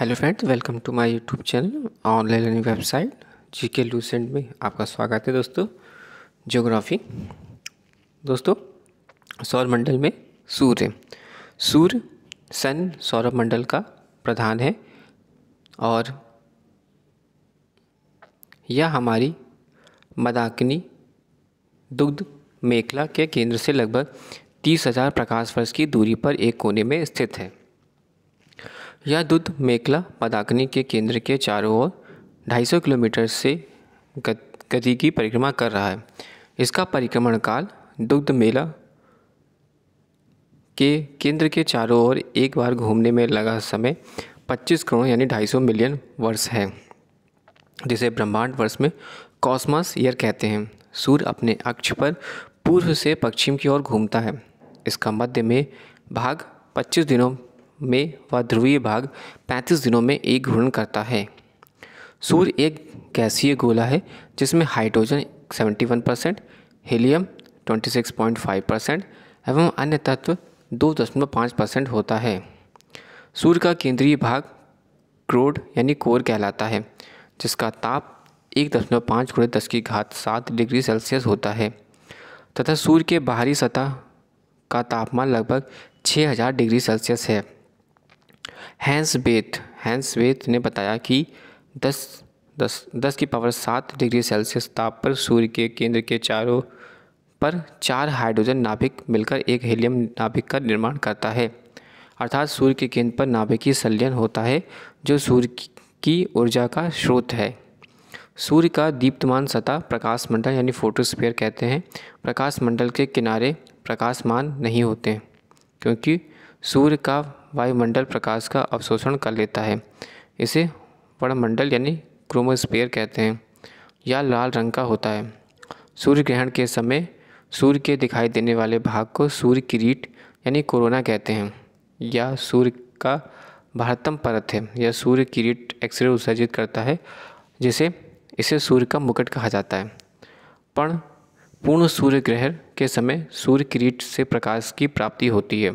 hello friends welcome to my YouTube channel online learning website G K Lucent में आपका स्वागत है दोस्तों ज्योग्राफी दोस्तों सौर मंडल में सूर्य सूर्य सन सौरभ मंडल का प्रधान है और यह हमारी मदाकिनी दुग्ध मेखला के केंद्र से लगभग तीस हज़ार प्रकाश वर्ष की दूरी पर एक कोने में स्थित है यह दूध मेकला पदाकनी के केंद्र के चारों ओर 250 किलोमीटर से गति की परिक्रमा कर रहा है इसका परिक्रमण काल दुग्ध मेला के केंद्र के चारों ओर एक बार घूमने में लगा समय 25 करोड़ यानी 250 मिलियन वर्ष है जिसे ब्रह्मांड वर्ष में कॉस्मस ईयर कहते हैं सूर्य अपने अक्ष पर पूर्व से पश्चिम की ओर घूमता है इसका मध्य में भाग 25 दिनों में व ध्रुवीय भाग 35 दिनों में एक घूर्ण करता है सूर्य एक गैसीय गोला है जिसमें हाइड्रोजन 71 परसेंट हीलियम 26.5 परसेंट एवं अन्य तत्व 2.5 परसेंट होता है सूर्य का केंद्रीय भाग क्रोड यानी कोर कहलाता है जिसका ताप एक दशमलव पाँच गुड़े दस की घात सात डिग्री सेल्सियस होता है तथा सूर्य के बाहरी सतह का तापमान लगभग छः हजार डिग्री सेल्सियस है हैंस बेथ हैंस बेथ ने बताया कि दस दस दस की पावर सात डिग्री सेल्सियस ताप पर सूर्य के केंद्र के चारों पर चार हाइड्रोजन नाभिक मिलकर एक हीलियम नाभिक का निर्माण करता है अर्थात सूर्य के केंद्र पर नाभिकीय संलयन होता है जो सूर्य की ऊर्जा का स्रोत है सूर्य का दीप्तमान सतह प्रकाश मंडल यानी फोटोस्फीयर कहते हैं प्रकाश मंडल के किनारे प्रकाशमान नहीं होते क्योंकि सूर्य का वायुमंडल प्रकाश का अवशोषण कर लेता है इसे वर्णमंडल यानी क्रोमोस्पेयर कहते हैं यह लाल रंग का होता है सूर्य ग्रहण के समय सूर्य के दिखाई देने वाले भाग को सूर्य किरीट यानी कोरोना कहते हैं यह सूर्य का भारतम परत है यह सूर्य किरीट एक्सरे उत्सर्जित करता है जिसे इसे सूर्य का मुकट कहा जाता है पर पूर्ण सूर्य ग्रहण के समय सूर्य किरीट से प्रकाश की प्राप्ति होती है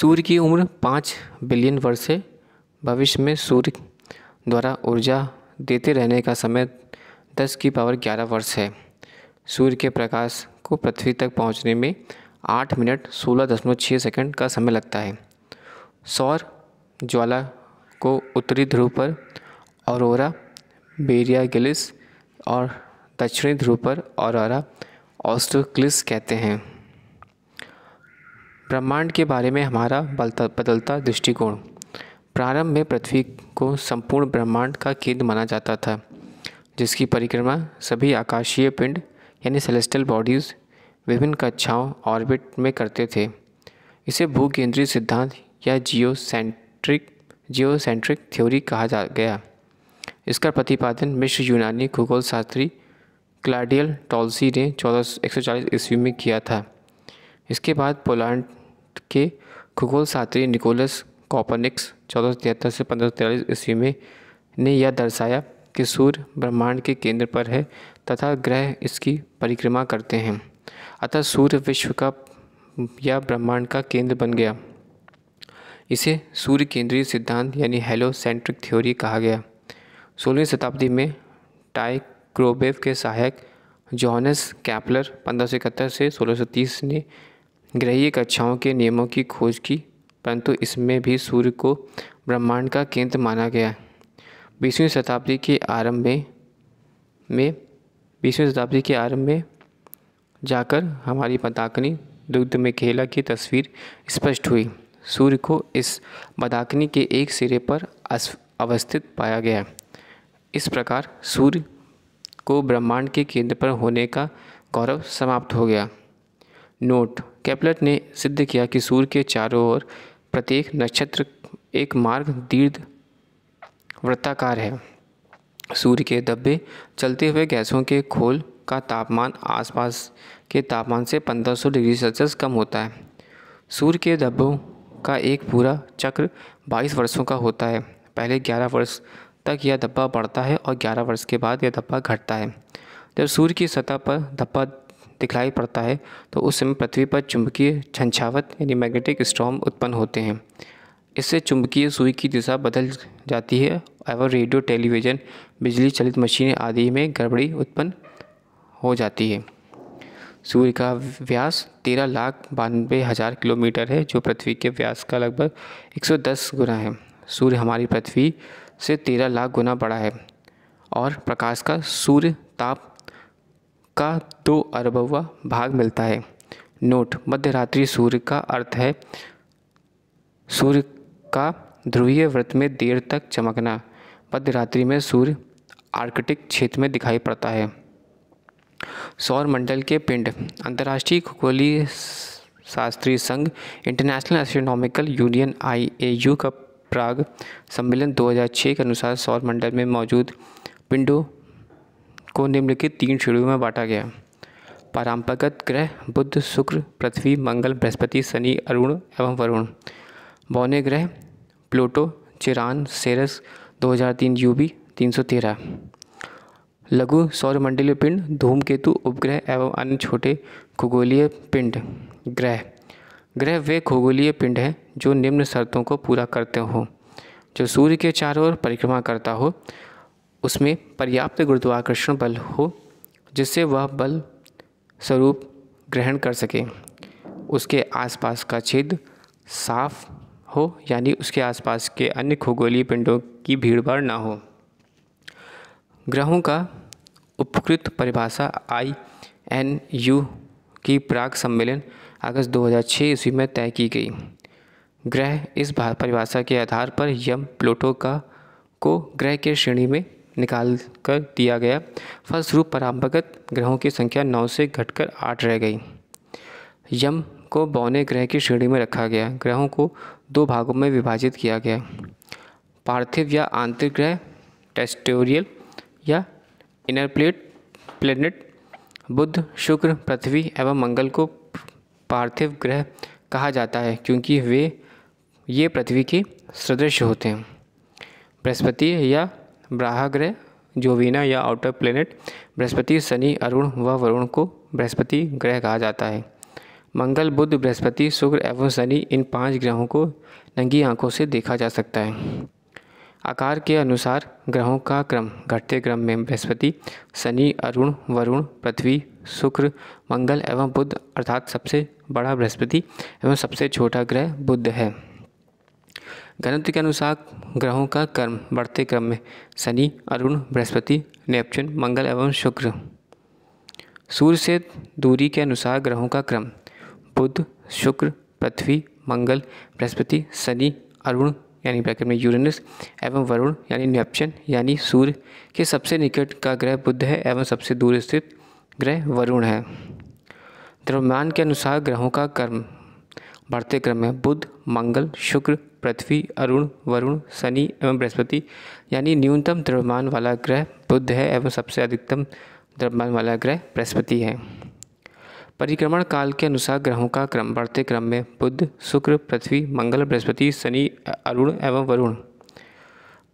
सूर्य की उम्र पाँच बिलियन वर्ष है भविष्य में सूर्य द्वारा ऊर्जा देते रहने का समय दस की पावर ग्यारह वर्ष है सूर्य के प्रकाश को पृथ्वी तक पहुंचने में आठ मिनट सोलह दशमलव छः सेकेंड का समय लगता है सौर ज्वाला को उत्तरी ध्रुव पर औरोरा बेरिया गिलिस और दक्षिणी ध्रुव पर औरोरा ऑस्ट्रोक्लिस कहते हैं ब्रह्मांड के बारे में हमारा बदलता बदलता दृष्टिकोण प्रारंभ में पृथ्वी को संपूर्ण ब्रह्मांड का केंद्र माना जाता था जिसकी परिक्रमा सभी आकाशीय पिंड यानी सेलेस्टल बॉडीज़ विभिन्न कक्षाओं ऑर्बिट में करते थे इसे भू केंद्रीय सिद्धांत या जियोसेंट्रिक जियोसेंट्रिक थ्योरी कहा जा गया इसका प्रतिपादन मिश्र यूनानी खगोल शास्त्री क्लाडियल टॉल्सी ने चौदह ईस्वी में किया था इसके बाद पोलैंड के खगोल शास्त्री निकोलस कॉपरनिक्स चौदह सौ तिहत्तर से पंद्रह सौ तिरालीस ईस्वी में ने यह दर्शाया कि सूर्य ब्रह्मांड के केंद्र पर है तथा ग्रह इसकी परिक्रमा करते हैं अतः सूर्य विश्व का या ब्रह्मांड का केंद्र बन गया इसे सूर्य केंद्रीय सिद्धांत यानी हेलोसेंट्रिक थ्योरी कहा गया सोलहवीं शताब्दी में टाइक्रोबेव क्रोबेव के सहायक जोहनस कैपलर पंद्रह से सोलह सौ तीस ने ग्रहीय कक्षाओं के नियमों की खोज की परंतु इसमें भी सूर्य को ब्रह्मांड का केंद्र माना गया बीसवीं शताब्दी के आरंभ में में बीसवीं शताब्दी के आरंभ में जाकर हमारी पताकनी दुग्ध में खेला की तस्वीर स्पष्ट हुई सूर्य को इस बदाकनी के एक सिरे पर अवस्थित पाया गया इस प्रकार सूर्य को ब्रह्मांड के केंद्र पर होने का गौरव समाप्त हो गया नोट कैपलेट ने सिद्ध किया कि सूर्य के चारों ओर प्रत्येक नक्षत्र एक मार्ग दीर्घ वृत्ताकार है सूर्य के दब्बे चलते हुए गैसों के खोल का तापमान आसपास के तापमान से 1500 डिग्री सेल्सियस कम होता है सूर्य के दब्बों का एक पूरा चक्र 22 वर्षों का होता है पहले 11 वर्ष तक यह धब्बा बढ़ता है और 11 वर्ष के बाद यह धब्बा घटता है जब सूर्य की सतह पर धब्बा दिखलाई पड़ता है तो उस समय पृथ्वी पर चुंबकीय छंछावत यानी मैग्नेटिक स्टॉम उत्पन्न होते हैं इससे चुंबकीय सुई की दिशा बदल जाती है एवं रेडियो टेलीविज़न बिजली चलित मशीनें आदि में गड़बड़ी उत्पन्न हो जाती है सूर्य का व्यास तेरह लाख बानवे हज़ार किलोमीटर है जो पृथ्वी के व्यास का लगभग एक सौ दस गुना है सूर्य हमारी पृथ्वी से तेरह लाख गुना बड़ा है और प्रकाश का सूर्य ताप का दो अरबवा भाग मिलता है नोट मध्यरात्रि सूर्य का अर्थ है सूर्य का ध्रुवीय व्रत में देर तक चमकना मध्यरात्रि में सूर्य आर्कटिक क्षेत्र में दिखाई पड़ता है सौर मंडल के पिंड अंतर्राष्ट्रीय खगोलीय शास्त्रीय संघ इंटरनेशनल एस्ट्रोनॉमिकल यूनियन यू का प्राग सम्मेलन 2006 के अनुसार सौर मंडल में मौजूद पिंडों को निम्नलिखित तीन श्रेणियों में बांटा गया परंपरागत ग्रह बुद्ध शुक्र पृथ्वी मंगल बृहस्पति शनि अरुण एवं वरुण बौने ग्रह प्लूटो चिरान सेरस 2003 यूबी 313 लघु सौरमंडलीय पिंड धूमकेतु उपग्रह एवं अन्य छोटे खगोलीय पिंड ग्रह ग्रह वे खगोलीय पिंड हैं जो निम्न शर्तों को पूरा करते हों जो सूर्य के चारों ओर परिक्रमा करता हो उसमें पर्याप्त गुरुत्वाकर्षण बल हो जिससे वह बल स्वरूप ग्रहण कर सके उसके आसपास का छेद साफ हो यानी उसके आसपास के अन्य खगोलीय पिंडों की भीड़भाड़ ना हो ग्रहों का उपकृत परिभाषा आई एन यू की प्राग सम्मेलन अगस्त 2006 ईस्वी में तय की गई ग्रह इस परिभाषा के आधार पर यम प्लूटो का को ग्रह के श्रेणी में निकाल कर दिया गया फलस्वरूप पराम्पगत ग्रहों की संख्या नौ से घटकर आठ रह गई यम को बौने ग्रह की श्रेणी में रखा गया ग्रहों को दो भागों में विभाजित किया गया पार्थिव या आंतरिक ग्रह टेस्टोरियल या इनर प्लेट प्लेनेट बुध शुक्र पृथ्वी एवं मंगल को पार्थिव ग्रह कहा जाता है क्योंकि वे ये पृथ्वी के सदृश होते हैं बृहस्पति या ब्राह ग्रह जोवीना या आउटर प्लेनेट बृहस्पति शनि अरुण व वरुण को बृहस्पति ग्रह कहा जाता है मंगल बुध बृहस्पति शुक्र एवं शनि इन पांच ग्रहों को नंगी आंखों से देखा जा सकता है आकार के अनुसार ग्रहों का क्रम घटते क्रम में बृहस्पति शनि अरुण वरुण पृथ्वी शुक्र मंगल एवं बुध अर्थात सबसे बड़ा बृहस्पति एवं सबसे छोटा ग्रह बुध है घनत्व के अनुसार ग्रहों का कर्म बढ़ते क्रम में शनि अरुण बृहस्पति नेपच्यून मंगल एवं शुक्र सूर्य से दूरी के अनुसार ग्रहों का क्रम बुध शुक्र पृथ्वी मंगल बृहस्पति शनि अरुण यानी ब्रैकेट में यूरेनस एवं वरुण यानी नेपच्यून यानी सूर्य के सबसे निकट का ग्रह बुध है एवं सबसे दूर स्थित ग्रह वरुण है द्रव्यमान के अनुसार ग्रहों का कर्म बढ़ते क्रम में बुध मंगल शुक्र पृथ्वी अरुण वरुण शनि एवं बृहस्पति यानी न्यूनतम द्रव्यमान वाला ग्रह बुद्ध है एवं सबसे अधिकतम द्रव्यमान वाला ग्रह बृहस्पति है परिक्रमण काल के अनुसार ग्रहों का क्रम बढ़ते क्रम में बुद्ध शुक्र पृथ्वी मंगल बृहस्पति शनि अरुण एवं वरुण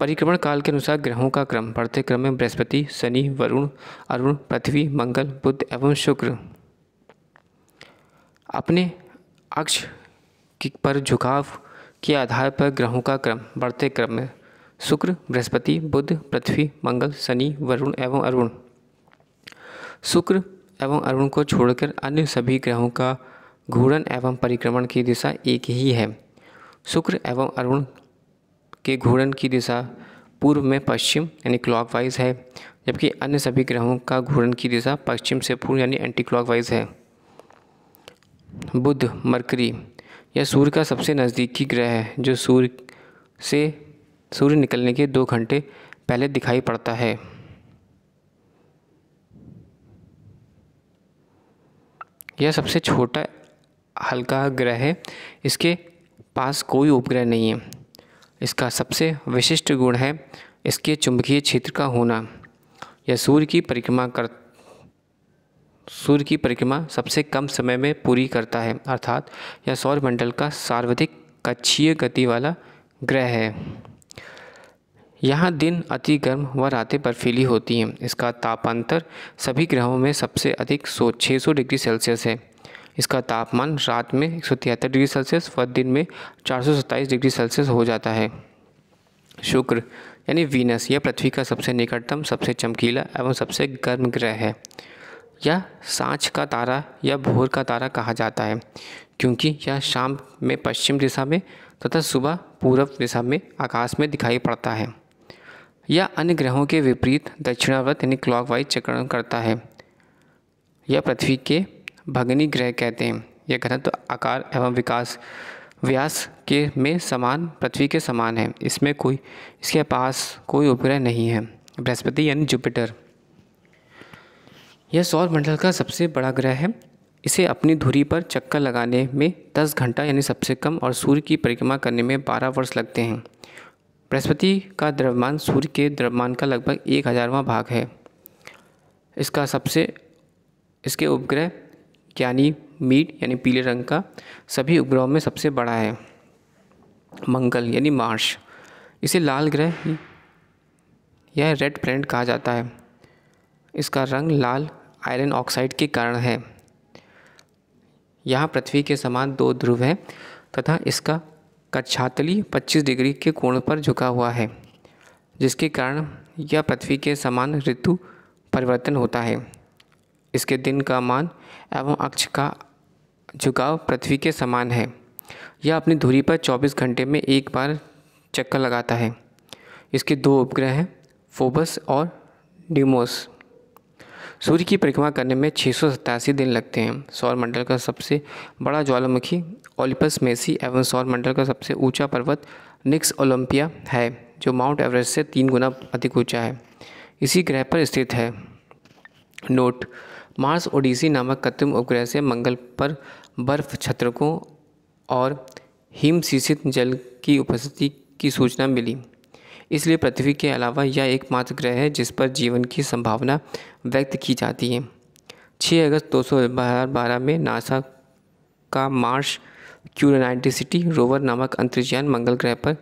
परिक्रमण काल के अनुसार ग्रहों का क्रम बढ़ते क्रम में बृहस्पति शनि वरुण अरुण पृथ्वी मंगल बुद्ध एवं शुक्र अपने अक्ष पर झुकाव के आधार पर ग्रहों का क्रम बढ़ते क्रम में शुक्र बृहस्पति बुध पृथ्वी मंगल शनि वरुण एवं अरुण शुक्र एवं अरुण को छोड़कर अन्य सभी ग्रहों का घूर्णन एवं परिक्रमण की दिशा एक ही है शुक्र एवं अरुण के घूर्णन की दिशा पूर्व में पश्चिम यानी क्लॉकवाइज है जबकि अन्य सभी ग्रहों का घूर्णन की दिशा पश्चिम से पूर्व यानी एंटी क्लॉकवाइज है बुध मरकरी यह सूर्य का सबसे नज़दीकी ग्रह है जो सूर्य से सूर्य निकलने के दो घंटे पहले दिखाई पड़ता है यह सबसे छोटा हल्का ग्रह है इसके पास कोई उपग्रह नहीं है इसका सबसे विशिष्ट गुण है इसके चुंबकीय क्षेत्र का होना यह सूर्य की परिक्रमा कर सूर्य की परिक्रमा सबसे कम समय में पूरी करता है अर्थात यह सौरमंडल का सर्वाधिक कक्षीय गति वाला ग्रह है यहाँ दिन अति गर्म व रातें बर्फीली होती हैं इसका तापांतर सभी ग्रहों में सबसे अधिक सौ छः सौ डिग्री सेल्सियस है इसका तापमान रात में एक सौ तिहत्तर डिग्री सेल्सियस व दिन में चार सौ सत्ताईस डिग्री सेल्सियस हो जाता है शुक्र यानी वीनस यह पृथ्वी का सबसे निकटतम सबसे चमकीला एवं सबसे गर्म ग्रह है यह साँच का तारा या भोर का तारा कहा जाता है क्योंकि यह शाम में पश्चिम दिशा में तथा सुबह पूर्व दिशा में आकाश में दिखाई पड़ता है यह अन्य ग्रहों के विपरीत दक्षिणाव्रत यानी क्लॉकवाइज चक्रण करता है यह पृथ्वी के भगनी ग्रह कहते हैं यह घनत्व आकार एवं विकास व्यास के में समान पृथ्वी के समान है इसमें कोई इसके पास कोई उपग्रह नहीं है बृहस्पति यानी जुपिटर यह सौर मंडल का सबसे बड़ा ग्रह है इसे अपनी धुरी पर चक्कर लगाने में 10 घंटा यानी सबसे कम और सूर्य की परिक्रमा करने में 12 वर्ष लगते हैं बृहस्पति का द्रव्यमान सूर्य के द्रव्यमान का लगभग एक हज़ारवा भाग है इसका सबसे इसके उपग्रह यानी मीट यानी पीले रंग का सभी उपग्रहों में सबसे बड़ा है मंगल यानी मार्श इसे लाल ग्रह या रेड प्लैनेट कहा जाता है इसका रंग लाल आयरन ऑक्साइड के कारण है यह पृथ्वी के समान दो ध्रुव हैं तथा इसका कच्छातली 25 डिग्री के कोण पर झुका हुआ है जिसके कारण यह पृथ्वी के समान ऋतु परिवर्तन होता है इसके दिन का मान एवं अक्ष का झुकाव पृथ्वी के समान है यह अपनी धुरी पर 24 घंटे में एक बार चक्कर लगाता है इसके दो उपग्रह हैं फोबस और ड्यूमोस सूर्य की परिक्रमा करने में छः दिन लगते हैं सौरमंडल का सबसे बड़ा ज्वालामुखी ओलिपस मेसी एवं सौरमंडल का सबसे ऊंचा पर्वत निक्स ओलंपिया है जो माउंट एवरेस्ट से तीन गुना अधिक ऊंचा है इसी ग्रह पर स्थित है नोट मार्स ओडिसी नामक कृत्रिम उपग्रह से मंगल पर बर्फ छत्रकों और हिम जल की उपस्थिति की सूचना मिली इसलिए पृथ्वी के अलावा यह एकमात्र ग्रह है जिस पर जीवन की संभावना व्यक्त की जाती है 6 अगस्त दो बारह में नासा का मार्श क्यूरनाइटिसिटी रोवर नामक अंतरिक्षयान मंगल ग्रह पर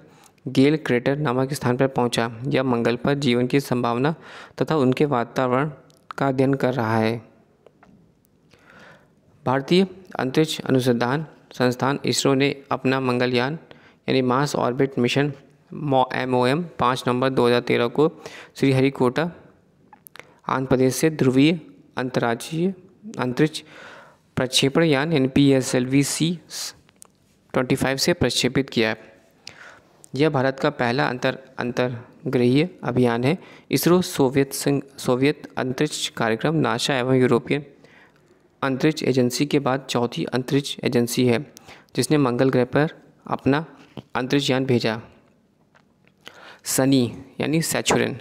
गेल क्रेटर नामक स्थान पर पहुंचा यह मंगल पर जीवन की संभावना तथा उनके वातावरण का अध्ययन कर रहा है भारतीय अंतरिक्ष अनुसंधान संस्थान इसरो ने अपना मंगलयान यानी Mars orbit mission M O M पाँच नवंबर तेरह को श्रीहरिकोटा आंध्र प्रदेश से ध्रुवीय अंतर्राज्यीय अंतरिक्ष प्रक्षेपण यान N P S L V C twenty five से प्रक्षेपित किया है यह भारत का पहला अंतर अंतर्गृहीय अभियान है इसरो सोवियत संघ सोवियत अंतरिक्ष कार्यक्रम नासा एवं यूरोपियन अंतरिक्ष एजेंसी के बाद चौथी अंतरिक्ष एजेंसी है जिसने मंगल ग्रह पर अपना अंतरिक्ष यान भेजा शनि यानी सैचुरन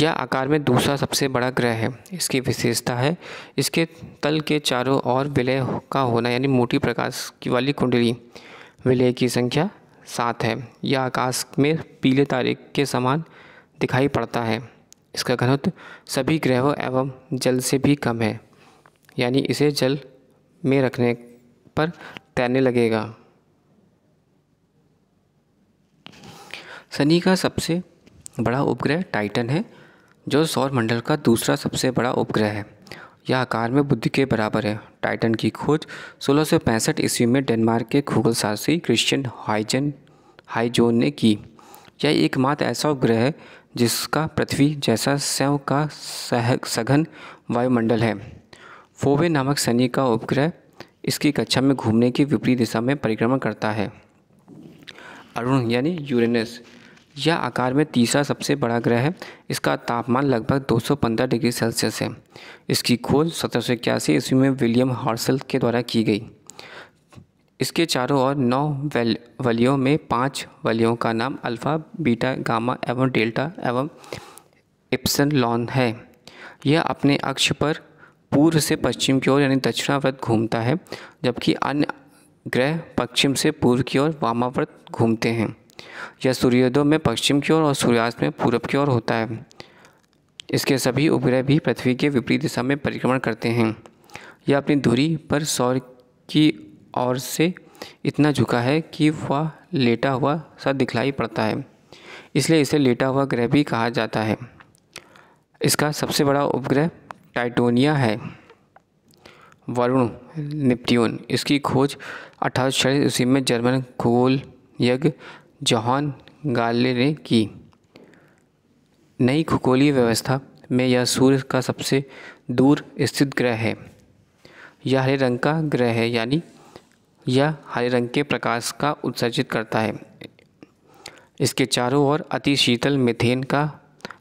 यह आकार में दूसरा सबसे बड़ा ग्रह है इसकी विशेषता है इसके तल के चारों ओर विलय का होना यानी मोटी प्रकाश की वाली कुंडली विलय की संख्या सात है यह आकाश में पीले तारे के समान दिखाई पड़ता है इसका घनत्व सभी ग्रहों एवं जल से भी कम है यानी इसे जल में रखने पर तैरने लगेगा शनि का सबसे बड़ा उपग्रह टाइटन है जो सौर मंडल का दूसरा सबसे बड़ा उपग्रह है यह आकार में बुद्ध के बराबर है टाइटन की खोज सोलह ईस्वी में डेनमार्क के खूगल खगोलशास्त्री क्रिश्चियन हाइजन हाइजोन ने की यह एकमात्र ऐसा उपग्रह है जिसका पृथ्वी जैसा स्वयं का सह सघन वायुमंडल है फोवे नामक शनि का उपग्रह इसकी कक्षा में घूमने की विपरीत दिशा में परिक्रमण करता है अरुण यानी यूरेनस यह आकार में तीसरा सबसे बड़ा ग्रह है इसका तापमान लगभग 215 डिग्री सेल्सियस है इसकी खोज सत्रह सौ इक्यासी ईस्वी में विलियम हॉर्सल के द्वारा की गई इसके चारों ओर नौ वल वलियों में पांच वलियों का नाम अल्फ़ा बीटा गामा एवं डेल्टा एवं इप्सन लॉन है यह अपने अक्ष पर पूर्व से पश्चिम की ओर यानी दक्षिणाव्रत घूमता है जबकि अन्य ग्रह पश्चिम से पूर्व की ओर वामाव्रत घूमते हैं यह सूर्योदय में पश्चिम की ओर और सूर्यास्त में पूरब की ओर होता है इसके सभी उपग्रह भी पृथ्वी के विपरीत दिशा में परिक्रमण करते हैं यह अपनी दूरी पर सौर की ओर से इतना झुका है कि वह लेटा हुआ सा दिखलाई पड़ता है इसलिए इसे लेटा हुआ ग्रह भी कहा जाता है इसका सबसे बड़ा उपग्रह टाइटोनिया है वरुण निप्ट्यून इसकी खोज अठारह ईस्वी में जर्मन खगोल यज्ञ जौहान गार्ले ने की नई खगोलीय व्यवस्था में यह सूर्य का सबसे दूर स्थित ग्रह है यह हरे रंग का ग्रह है यानी यह हरे रंग के प्रकाश का उत्सर्जित करता है इसके चारों ओर अति शीतल मिथेन का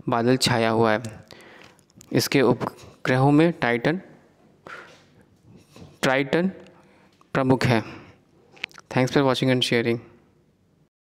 बादल छाया हुआ है इसके उपग्रहों में टाइटन ट्राइटन प्रमुख है thanks for watching and sharing